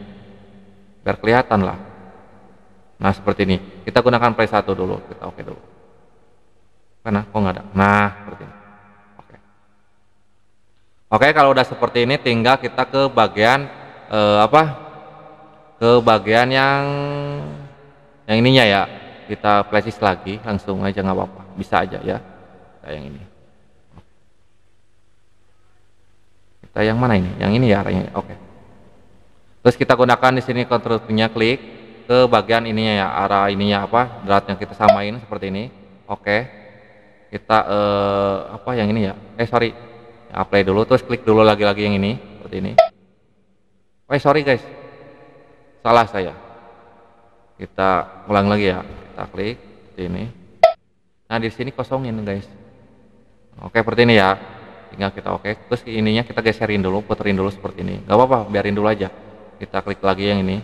biar kelihatan lah nah seperti ini kita gunakan play 1 dulu kita oke okay dulu karena kok nggak ada nah seperti ini oke okay. oke okay, kalau udah seperti ini tinggal kita ke bagian eh, apa ke bagian yang yang ininya ya kita flashis lagi langsung aja nggak apa-apa bisa aja ya kita yang ini kita yang mana ini yang ini ya arahnya oke okay. terus kita gunakan di sini kontrol punya klik ke bagian ininya ya arah ininya apa berat yang kita samain seperti ini oke okay. kita eh, apa yang ini ya eh sorry apply dulu terus klik dulu lagi-lagi yang ini seperti ini eh sorry guys salah saya kita ulang lagi ya kita klik seperti ini nah di sini kosongin guys oke seperti ini ya tinggal kita oke terus ininya kita geserin dulu puterin dulu seperti ini nggak apa-apa biarin dulu aja kita klik lagi yang ini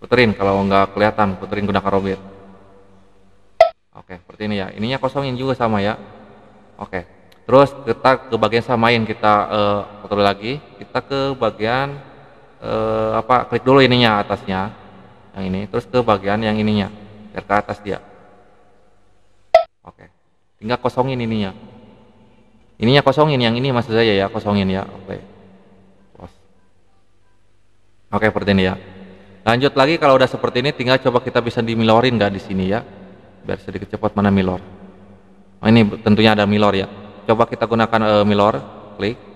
puterin kalau nggak kelihatan puterin gunakan robot oke seperti ini ya ininya kosongin juga sama ya oke terus kita ke bagian samain kita uh, eh, puter lagi kita ke bagian eh, apa klik dulu ininya atasnya yang ini terus ke bagian yang ininya biar ke atas dia oke tinggal kosongin ininya ininya kosongin yang ini maksud saya ya kosongin ya oke Pos. oke seperti ini ya lanjut lagi kalau udah seperti ini tinggal coba kita bisa dimilorin nggak di sini ya biar sedikit cepat mana milor oh, ini tentunya ada milor ya coba kita gunakan uh, milor klik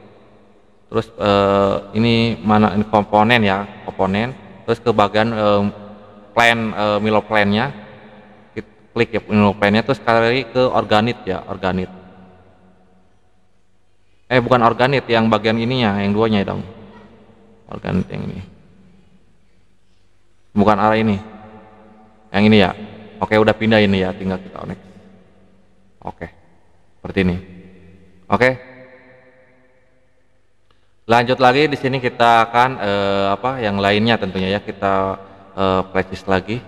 terus uh, ini mana ini komponen ya komponen terus ke bagian uh, plan uh, eh, milo plannya klik ya milo plannya terus kali ke organit ya organit eh bukan organit yang bagian ininya yang duanya ya dong organit yang ini bukan arah ini yang ini ya oke udah pindah ini ya tinggal kita connect oke seperti ini oke Lanjut lagi di sini kita akan eh, apa yang lainnya tentunya ya kita eh, lagi.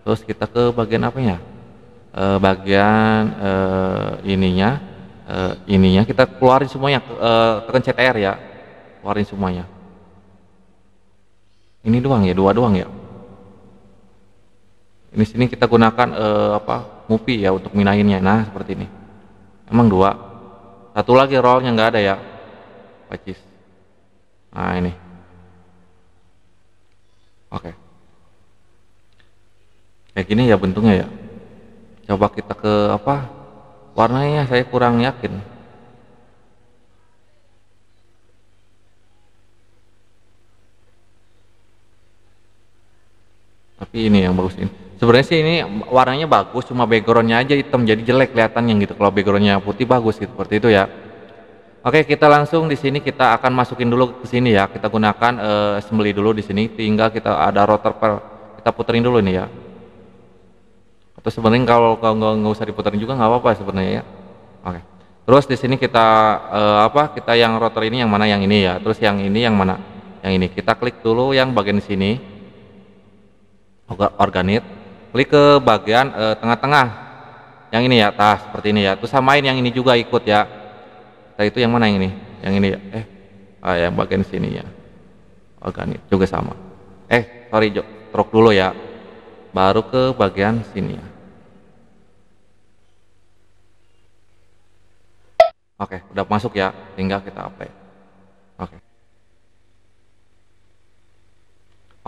Terus kita ke bagian apanya? Eh, bagian eh, ininya eh, ininya kita keluarin semuanya eh, tekan CTR ya. Keluarin semuanya. Ini doang ya, dua doang ya. Ini sini kita gunakan eh, apa? Mupi ya untuk minainnya. Nah, seperti ini. Emang dua. Satu lagi rollnya nggak ada ya. Pacis. Nah ini. Oke. Kayak gini ya bentuknya ya. Coba kita ke apa? Warnanya saya kurang yakin. Tapi ini yang bagus ini. Sebenarnya sih ini warnanya bagus, cuma backgroundnya aja hitam jadi jelek kelihatannya gitu. Kalau backgroundnya putih bagus gitu, seperti itu ya. Oke, kita langsung di sini kita akan masukin dulu ke sini ya. Kita gunakan uh, assembly dulu di sini. Tinggal kita ada rotor per kita puterin dulu ini ya. Atau sebenarnya kalau nggak nggak usah diputerin juga nggak apa-apa sebenarnya ya. Oke. Terus di sini kita uh, apa? Kita yang rotor ini yang mana? Yang ini ya. Terus yang ini yang mana? Yang ini. Kita klik dulu yang bagian sini. Organit. Klik ke bagian eh, tengah-tengah. Uh, yang ini ya. Tah seperti ini ya. Terus samain yang ini juga ikut ya setelah itu yang mana yang ini? Yang ini eh ah, yang bagian sini ya. Organik juga sama. Eh, sorry, jok, truk dulu ya. Baru ke bagian sini ya. Oke, udah masuk ya. Tinggal kita update. Oke.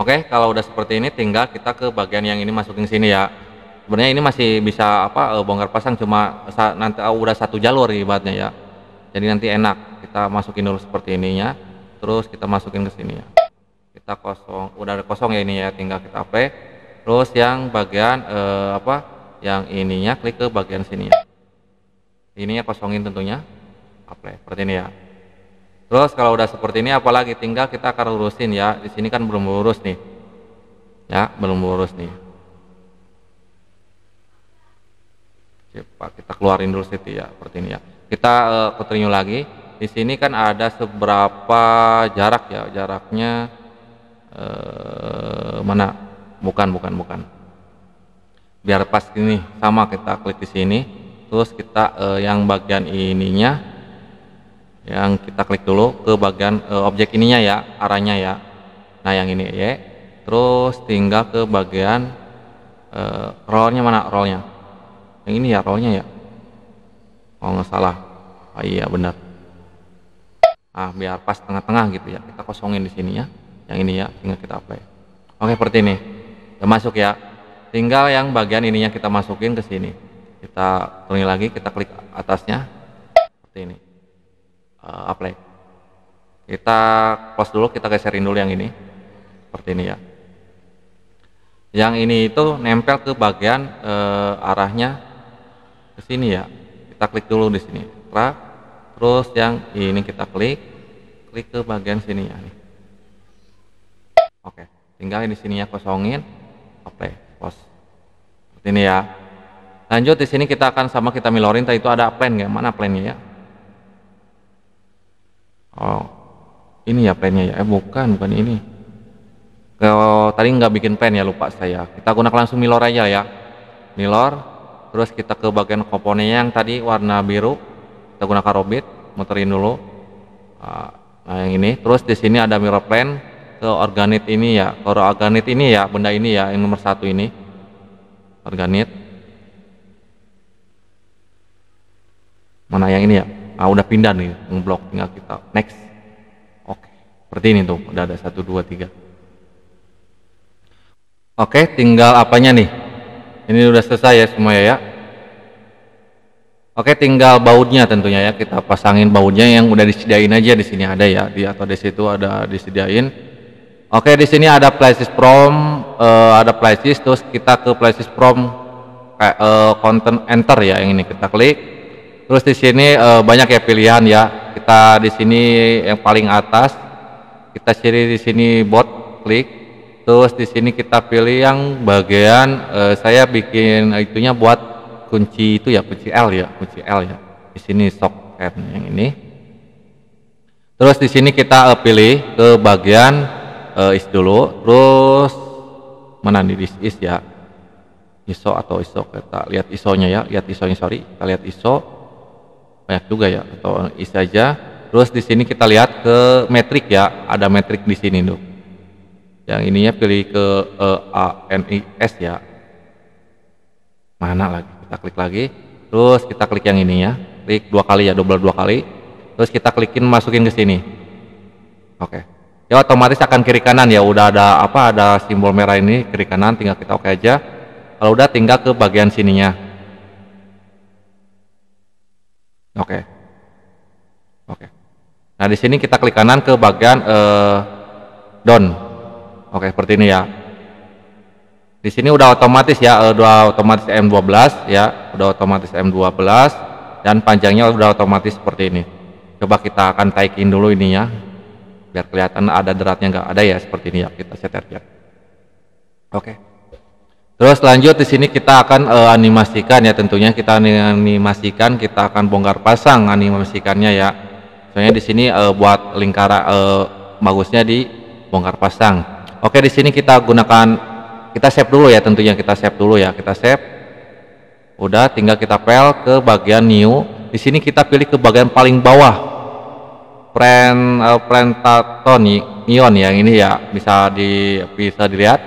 Oke, kalau udah seperti ini tinggal kita ke bagian yang ini masukin sini ya. Sebenarnya ini masih bisa apa eh, bongkar pasang cuma nanti uh, udah satu jalur ibaratnya ya jadi nanti enak kita masukin dulu seperti ininya terus kita masukin ke sini ya kita kosong udah ada kosong ya ini ya tinggal kita play terus yang bagian eh, apa yang ininya klik ke bagian sini ya ini ya kosongin tentunya apply seperti ini ya terus kalau udah seperti ini apalagi tinggal kita akan lurusin ya di sini kan belum lurus nih ya belum lurus nih coba kita keluarin dulu situ ya seperti ini ya kita uh, continue lagi di sini kan ada seberapa jarak ya jaraknya uh, mana bukan bukan bukan biar pas ini sama kita klik di sini terus kita uh, yang bagian ininya yang kita klik dulu ke bagian uh, objek ininya ya arahnya ya nah yang ini ya terus tinggal ke bagian uh, rollnya mana rollnya yang ini ya rollnya ya kalau nggak salah oh, iya benar ah biar pas tengah-tengah gitu ya kita kosongin di sini ya yang ini ya tinggal kita apply oke seperti ini kita masuk ya tinggal yang bagian ininya kita masukin ke sini kita tulis lagi kita klik atasnya seperti ini uh, apply kita close dulu kita geserin dulu yang ini seperti ini ya yang ini itu nempel ke bagian uh, arahnya ke sini ya kita klik dulu di sini track terus yang ini kita klik klik ke bagian sini ya nih. oke tinggal di ya kosongin apply close seperti ini ya lanjut di sini kita akan sama kita milorin tadi itu ada plan ya mana plannya ya oh ini ya plannya ya eh bukan bukan ini kalau tadi nggak bikin pen ya lupa saya kita gunakan langsung milor aja ya milor terus kita ke bagian komponen yang tadi warna biru kita gunakan robit muterin dulu ah, nah yang ini terus di sini ada mirror plane ke organit ini ya ke organit ini ya benda ini ya yang nomor satu ini organit mana yang ini ya ah udah pindah nih ngeblok tinggal kita next oke seperti ini tuh udah ada satu dua tiga oke tinggal apanya nih ini udah selesai ya semua ya Oke tinggal bautnya tentunya ya kita pasangin bautnya yang udah disediain aja di sini ada ya di atau di situ ada disediain Oke di sini ada places prom, uh, ada places terus kita ke places prom kayak uh, eh, content enter ya yang ini kita klik terus di sini uh, banyak ya pilihan ya kita di sini yang paling atas kita ciri di sini bot klik Terus di sini kita pilih yang bagian eh, saya bikin itunya buat kunci itu ya kunci L ya, kunci L ya. Di sini soket yang ini. Terus di sini kita eh, pilih ke bagian eh, is dulu, terus mana nih this is ya. ISO atau ISO kita lihat ISO-nya ya, lihat ISO-nya sorry, kita lihat ISO banyak juga ya atau is saja. Terus di sini kita lihat ke metrik ya, ada metrik di sini tuh yang ininya pilih ke uh, A N I S ya mana lagi kita klik lagi terus kita klik yang ini ya klik dua kali ya double dua kali terus kita klikin masukin ke sini oke okay. ya otomatis akan kiri kanan ya udah ada apa ada simbol merah ini kiri kanan tinggal kita oke okay aja kalau udah tinggal ke bagian sininya oke okay. oke okay. nah di sini kita klik kanan ke bagian eh, down oke seperti ini ya di sini udah otomatis ya eh, udah otomatis M12 ya udah otomatis M12 dan panjangnya udah otomatis seperti ini coba kita akan taikin dulu ini ya biar kelihatan ada deratnya nggak ada ya seperti ini ya kita setir ya oke terus lanjut di sini kita akan uh, animasikan ya tentunya kita animasikan kita akan bongkar pasang animasikannya ya soalnya di sini uh, buat lingkaran uh, bagusnya di bongkar pasang oke di sini kita gunakan kita save dulu ya tentunya kita save dulu ya kita save udah tinggal kita pel ke bagian new di sini kita pilih ke bagian paling bawah Pren, uh, eh, neon ya, yang ini ya bisa di bisa dilihat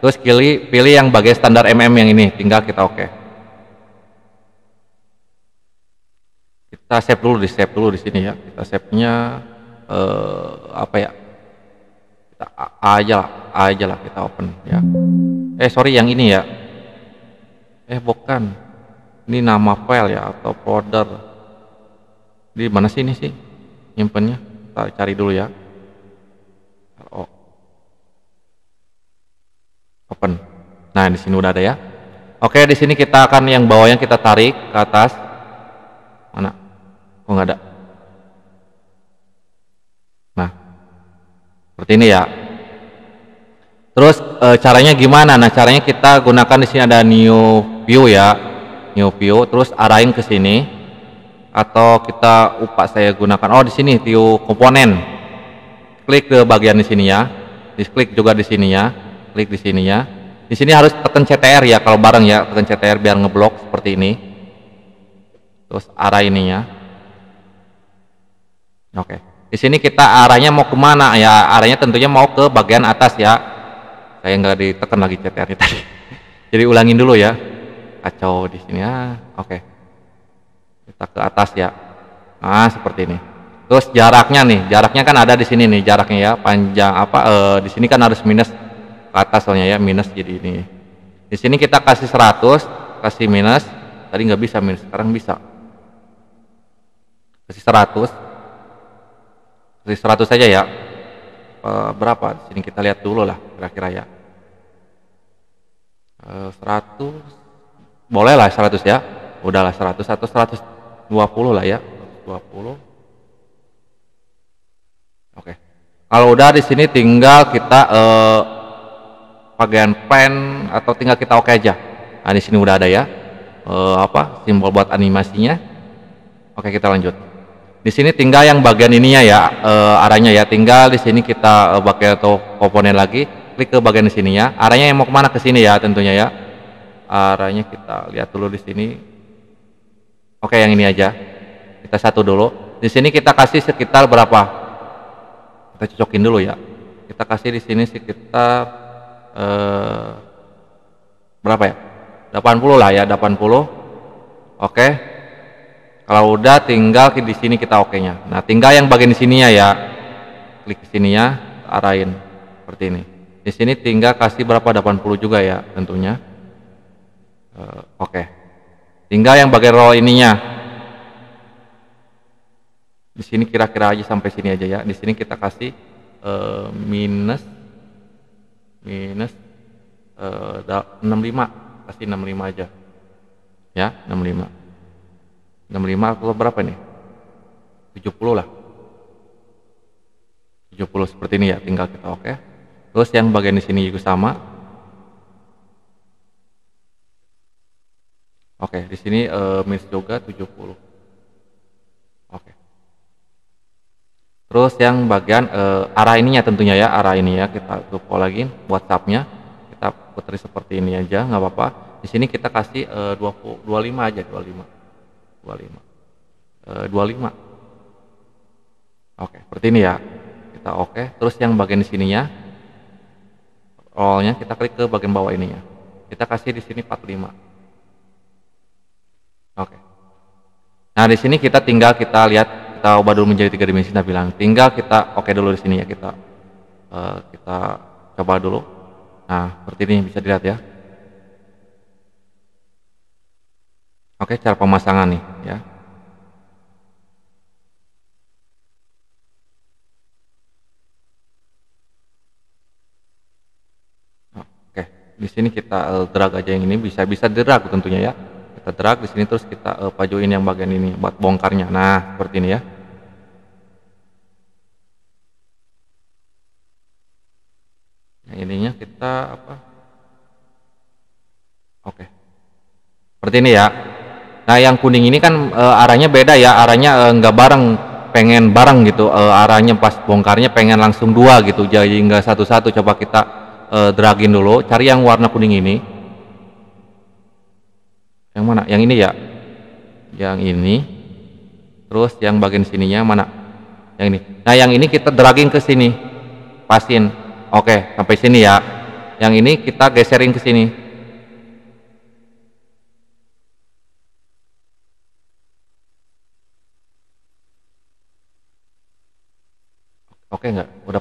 terus pilih pilih yang bagian standar mm yang ini tinggal kita oke okay. kita save dulu di save dulu di sini ya kita save nya uh, eh, apa ya kita aja lah aja lah kita open ya eh sorry yang ini ya eh bukan ini nama file ya atau folder di mana sih ini sih nyimpennya kita cari dulu ya oh. open nah di sini udah ada ya oke di sini kita akan yang bawah yang kita tarik ke atas mana oh nggak ada Seperti ini ya. Terus e, caranya gimana? Nah, caranya kita gunakan di sini ada new view ya. New view terus arahin ke sini atau kita upah saya gunakan oh di sini view komponen. Klik ke bagian di sini ya. Diklik juga di sini ya. Klik di sini ya. Di sini harus tekan CTR ya kalau bareng ya, tekan CTR biar ngeblok seperti ini. Terus arah ininya. Oke. Okay. Di sini kita arahnya mau kemana ya? Arahnya tentunya mau ke bagian atas ya. Saya nggak ditekan lagi CTR tadi. Jadi ulangin dulu ya. Kacau di sini ya. Oke. Kita ke atas ya. Nah, seperti ini. Terus jaraknya nih, jaraknya kan ada di sini nih jaraknya ya. Panjang apa e, di sini kan harus minus ke atas soalnya ya, minus jadi ini. Di sini kita kasih 100, kasih minus. Tadi nggak bisa minus, sekarang bisa. Kasih 100 dari 100 saja ya e, berapa sini kita lihat dulu lah kira-kira ya 100 eh, boleh lah 100 ya udahlah 100 atau 120 lah ya 120 oke kalau udah di sini tinggal kita e, eh, bagian pen atau tinggal kita oke okay aja nah di sini udah ada ya e, apa simbol buat animasinya oke kita lanjut di sini tinggal yang bagian ininya ya e, arahnya ya tinggal di sini kita e, pakai atau komponen lagi klik ke bagian di sini ya arahnya yang mau kemana ke sini ya tentunya ya arahnya kita lihat dulu di sini oke yang ini aja kita satu dulu di sini kita kasih sekitar berapa kita cocokin dulu ya kita kasih di sini sekitar eh, berapa ya 80 lah ya 80 oke kalau udah tinggal di sini kita oke-nya. nah, tinggal yang bagian di sininya ya. Klik sini sininya, arahin seperti ini. Di sini tinggal kasih berapa 80 juga ya tentunya. E, oke. Okay. Tinggal yang bagian roll ininya. Di sini kira-kira aja sampai sini aja ya. Di sini kita kasih e, minus minus e, eh, 65 kasih 65 aja ya 65 65 atau berapa nih? 70 lah. 70 seperti ini ya, tinggal kita oke. Okay. Terus yang bagian di sini juga sama. Oke, okay, di sini uh, miss juga 70. Oke. Okay. Terus yang bagian uh, arah ininya tentunya ya, arah ini ya kita tutup lagi buat nya Kita putri seperti ini aja, nggak apa-apa. Di sini kita kasih uh, 20, 25 aja, 25. 25 e, 25 oke seperti ini ya kita oke terus yang bagian di sininya rollnya kita klik ke bagian bawah ini ya kita kasih di sini 45 oke nah di sini kita tinggal kita lihat kita ubah dulu menjadi tiga dimensi kita bilang tinggal kita oke okay dulu di sini ya kita e, kita coba dulu nah seperti ini bisa dilihat ya Oke, cara pemasangan nih ya. Oke, di sini kita eh, drag aja yang ini bisa bisa drag tentunya ya. Kita drag di sini terus kita uh, pajuin yang bagian ini buat bongkarnya. Nah, seperti ini ya. Nah, ininya kita apa? Oke. Seperti ini ya. Nah, yang kuning ini kan e, arahnya beda ya, arahnya e, nggak bareng, pengen bareng gitu. E, arahnya pas bongkarnya pengen langsung dua gitu, jadi nggak satu-satu. Coba kita e, dragin dulu, cari yang warna kuning ini. Yang mana? Yang ini ya, yang ini. Terus yang bagian sininya mana? Yang ini. Nah, yang ini kita dragin ke sini, pasin. Oke, sampai sini ya. Yang ini kita geserin ke sini.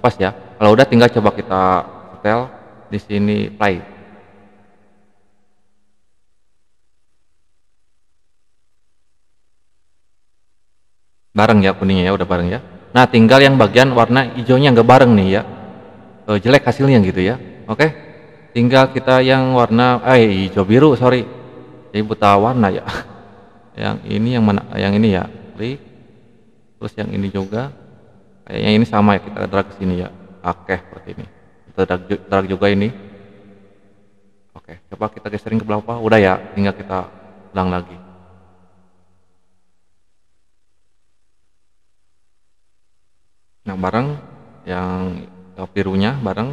pas ya kalau udah tinggal coba kita setel di sini play bareng ya kuningnya ya udah bareng ya nah tinggal yang bagian warna hijaunya nggak bareng nih ya e, jelek hasilnya gitu ya oke tinggal kita yang warna eh hijau biru sorry jadi buta warna ya yang ini yang mana yang ini ya klik terus yang ini juga kayaknya ini sama ya kita drag ke sini ya oke seperti ini kita drag, drag juga ini oke coba kita geserin ke belah bawah udah ya tinggal kita ulang lagi nah bareng yang birunya bareng,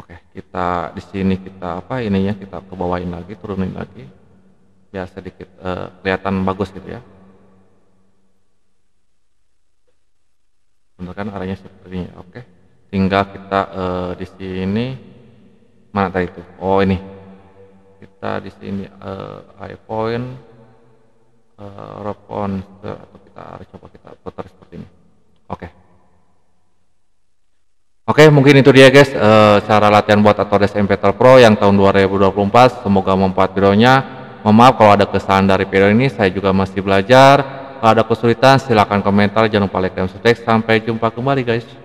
oke kita di sini kita apa ini ya kita kebawain lagi turunin lagi biar sedikit uh, eh, kelihatan bagus gitu ya Tentukan arahnya seperti ini. Oke. Tinggal kita uh, di sini mana tadi itu? Oh, ini. Kita di sini uh, eh, eye point uh, atau kita coba kita putar seperti ini. Oke. Oke, mungkin itu dia guys uh, cara latihan buat Autodesk Inventor Pro yang tahun 2024. Semoga membuat videonya. Mohon maaf kalau ada kesalahan dari video ini, saya juga masih belajar. Kalau ada kesulitan silahkan komentar, jangan lupa like dan subscribe. Sampai jumpa kembali guys.